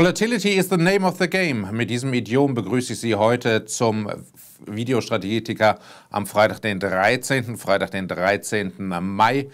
Volatility is the name of the game. Mit diesem Idiom begrüße ich Sie heute zum Videostrategietiker am Freitag, den 13. Freitag, den 13. Mai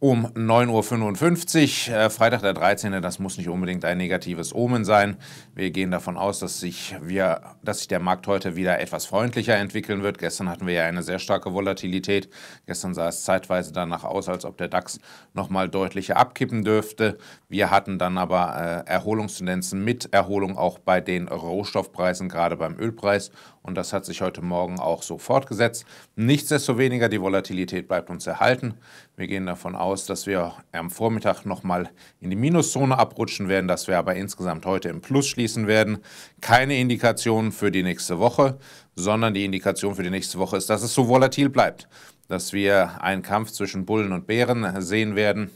um 9.55 Uhr. Äh, Freitag der 13. Das muss nicht unbedingt ein negatives Omen sein. Wir gehen davon aus, dass sich, wir, dass sich der Markt heute wieder etwas freundlicher entwickeln wird. Gestern hatten wir ja eine sehr starke Volatilität. Gestern sah es zeitweise danach aus, als ob der DAX nochmal deutlicher abkippen dürfte. Wir hatten dann aber äh, Erholungstendenzen mit Erholung auch bei den Rohstoffpreisen, gerade beim Ölpreis. Und das hat sich heute Morgen auch so fortgesetzt. Nichtsdestoweniger, die Volatilität bleibt uns erhalten. Wir gehen davon aus, aus, dass wir am Vormittag nochmal in die Minuszone abrutschen werden, dass wir aber insgesamt heute im Plus schließen werden. Keine Indikation für die nächste Woche, sondern die Indikation für die nächste Woche ist, dass es so volatil bleibt, dass wir einen Kampf zwischen Bullen und Bären sehen werden.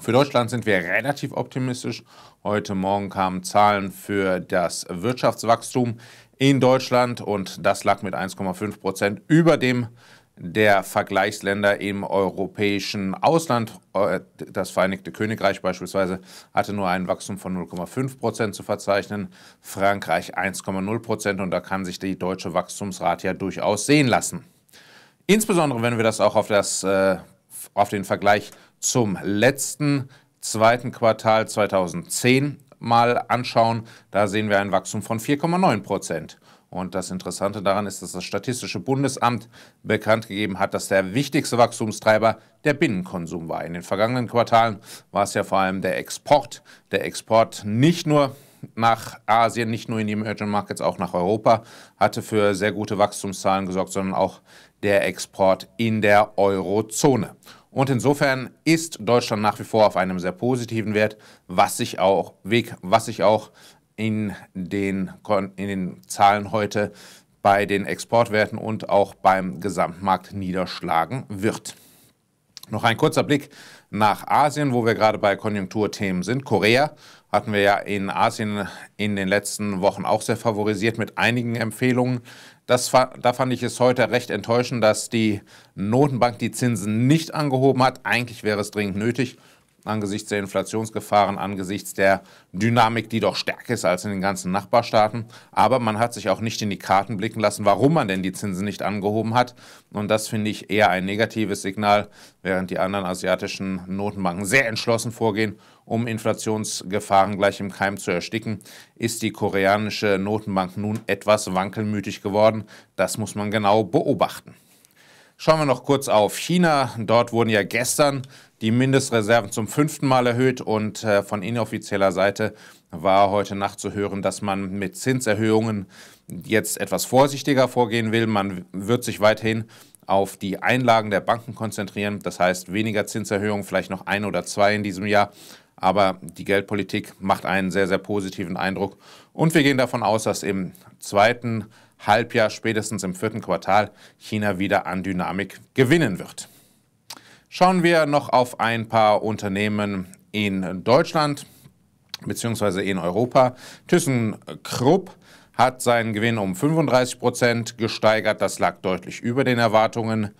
Für Deutschland sind wir relativ optimistisch. Heute Morgen kamen Zahlen für das Wirtschaftswachstum in Deutschland und das lag mit 1,5 Prozent über dem der Vergleichsländer im europäischen Ausland. Äh, das Vereinigte Königreich beispielsweise hatte nur ein Wachstum von 0,5 Prozent zu verzeichnen, Frankreich 1,0 Prozent und da kann sich die deutsche Wachstumsrate ja durchaus sehen lassen. Insbesondere wenn wir das auch auf, das, äh, auf den Vergleich zum letzten zweiten Quartal 2010 mal anschauen, da sehen wir ein Wachstum von 4,9 Prozent. Und das Interessante daran ist, dass das Statistische Bundesamt bekannt gegeben hat, dass der wichtigste Wachstumstreiber der Binnenkonsum war. In den vergangenen Quartalen war es ja vor allem der Export. Der Export nicht nur nach Asien, nicht nur in die Emerging Markets, auch nach Europa, hatte für sehr gute Wachstumszahlen gesorgt, sondern auch der Export in der Eurozone. Und insofern ist Deutschland nach wie vor auf einem sehr positiven Wert, was sich auch, Weg, was sich auch in den, in den Zahlen heute bei den Exportwerten und auch beim Gesamtmarkt niederschlagen wird. Noch ein kurzer Blick nach Asien, wo wir gerade bei Konjunkturthemen sind. Korea hatten wir ja in Asien in den letzten Wochen auch sehr favorisiert mit einigen Empfehlungen. Das, da fand ich es heute recht enttäuschend, dass die Notenbank die Zinsen nicht angehoben hat. Eigentlich wäre es dringend nötig angesichts der Inflationsgefahren, angesichts der Dynamik, die doch stärker ist als in den ganzen Nachbarstaaten. Aber man hat sich auch nicht in die Karten blicken lassen, warum man denn die Zinsen nicht angehoben hat. Und das finde ich eher ein negatives Signal, während die anderen asiatischen Notenbanken sehr entschlossen vorgehen, um Inflationsgefahren gleich im Keim zu ersticken, ist die koreanische Notenbank nun etwas wankelmütig geworden. Das muss man genau beobachten. Schauen wir noch kurz auf China. Dort wurden ja gestern die Mindestreserven zum fünften Mal erhöht und äh, von inoffizieller Seite war heute Nacht zu hören, dass man mit Zinserhöhungen jetzt etwas vorsichtiger vorgehen will. Man wird sich weiterhin auf die Einlagen der Banken konzentrieren. Das heißt, weniger Zinserhöhungen, vielleicht noch ein oder zwei in diesem Jahr. Aber die Geldpolitik macht einen sehr, sehr positiven Eindruck. Und wir gehen davon aus, dass im zweiten Jahr Halbjahr, spätestens im vierten Quartal, China wieder an Dynamik gewinnen wird. Schauen wir noch auf ein paar Unternehmen in Deutschland bzw. in Europa. ThyssenKrupp hat seinen Gewinn um 35 Prozent gesteigert. Das lag deutlich über den Erwartungen.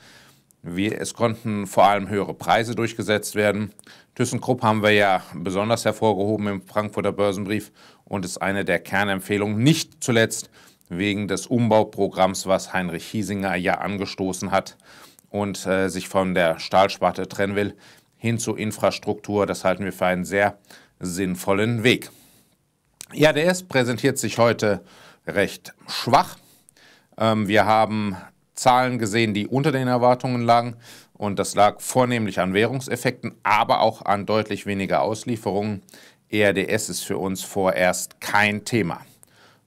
Wir, es konnten vor allem höhere Preise durchgesetzt werden. ThyssenKrupp haben wir ja besonders hervorgehoben im Frankfurter Börsenbrief und ist eine der Kernempfehlungen, nicht zuletzt wegen des Umbauprogramms, was Heinrich Hiesinger ja angestoßen hat und äh, sich von der Stahlsparte trennen will, hin zur Infrastruktur. Das halten wir für einen sehr sinnvollen Weg. IADS präsentiert sich heute recht schwach. Ähm, wir haben Zahlen gesehen, die unter den Erwartungen lagen. Und das lag vornehmlich an Währungseffekten, aber auch an deutlich weniger Auslieferungen. ERDS ist für uns vorerst kein Thema.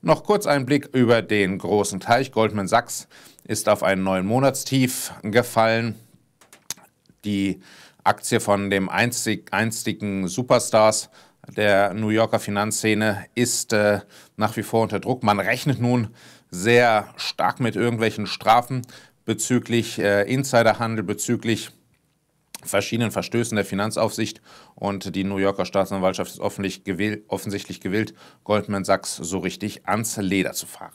Noch kurz ein Blick über den großen Teich. Goldman Sachs ist auf einen neuen Monatstief gefallen. Die Aktie von dem einzig, einstigen Superstars der New Yorker Finanzszene ist äh, nach wie vor unter Druck. Man rechnet nun sehr stark mit irgendwelchen Strafen bezüglich äh, Insiderhandel, bezüglich verschiedenen Verstößen der Finanzaufsicht und die New Yorker Staatsanwaltschaft ist gewähl offensichtlich gewillt, Goldman Sachs so richtig ans Leder zu fahren.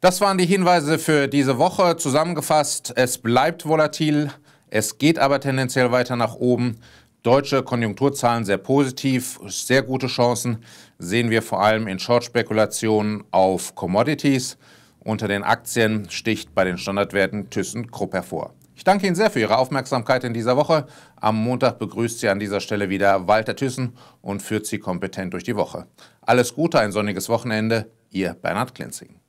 Das waren die Hinweise für diese Woche. Zusammengefasst, es bleibt volatil, es geht aber tendenziell weiter nach oben. Deutsche Konjunkturzahlen sehr positiv, sehr gute Chancen sehen wir vor allem in Short-Spekulationen auf Commodities. Unter den Aktien sticht bei den Standardwerten ThyssenKrupp hervor. Ich danke Ihnen sehr für Ihre Aufmerksamkeit in dieser Woche. Am Montag begrüßt Sie an dieser Stelle wieder Walter Thyssen und führt Sie kompetent durch die Woche. Alles Gute, ein sonniges Wochenende. Ihr Bernhard Klinzing.